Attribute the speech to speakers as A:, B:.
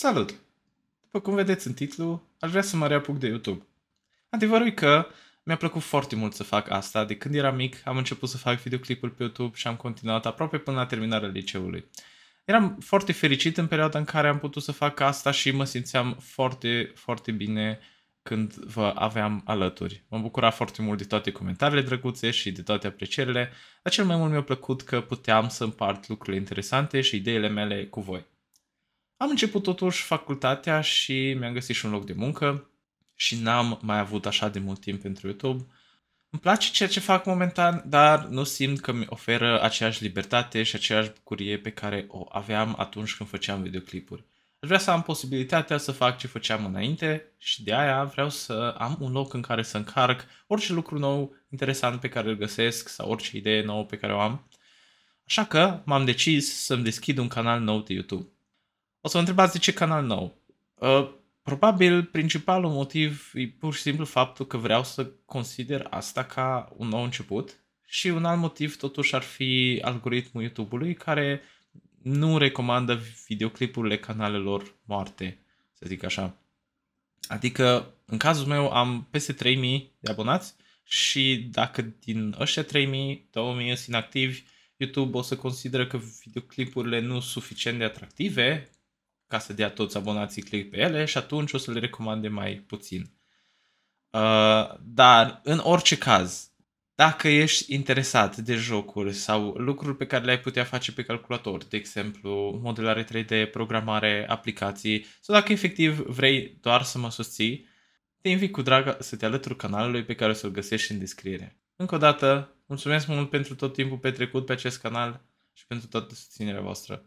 A: Salut! După cum vedeți în titlu, aș vrea să mă reapuc de YouTube. Adevărul e că mi-a plăcut foarte mult să fac asta. De când eram mic, am început să fac videoclipuri pe YouTube și am continuat aproape până la terminarea liceului. Eram foarte fericit în perioada în care am putut să fac asta și mă simțeam foarte, foarte bine când vă aveam alături. M-am bucurat foarte mult de toate comentariile drăguțe și de toate aprecierile, dar cel mai mult mi-a plăcut că puteam să împart lucrurile interesante și ideile mele cu voi. Am început totuși facultatea și mi-am găsit și un loc de muncă și n-am mai avut așa de mult timp pentru YouTube. Îmi place ceea ce fac momentan, dar nu simt că mi oferă aceeași libertate și aceeași bucurie pe care o aveam atunci când făceam videoclipuri. Aș vrea să am posibilitatea să fac ce făceam înainte și de aia vreau să am un loc în care să încarc orice lucru nou interesant pe care îl găsesc sau orice idee nouă pe care o am. Așa că m-am decis să-mi deschid un canal nou de YouTube. O să vă întrebați de ce canal nou. Uh, probabil principalul motiv e pur și simplu faptul că vreau să consider asta ca un nou început și un alt motiv totuși ar fi algoritmul YouTube-ului care nu recomandă videoclipurile canalelor moarte, să zic așa. Adică, în cazul meu, am peste 3000 de abonați și dacă din ăștia 3000, 2000 sunt inactivi, YouTube o să consideră că videoclipurile nu sunt suficient de atractive ca să dea toți abonații click pe ele și atunci o să le recomande mai puțin. Uh, dar, în orice caz, dacă ești interesat de jocuri sau lucruri pe care le-ai putea face pe calculator, de exemplu, modelare 3D, programare, aplicații, sau dacă efectiv vrei doar să mă susții, te invit cu drag să te alături canalului pe care o să-l găsești în descriere. Încă o dată, mulțumesc mult pentru tot timpul petrecut pe acest canal și pentru toată susținerea voastră.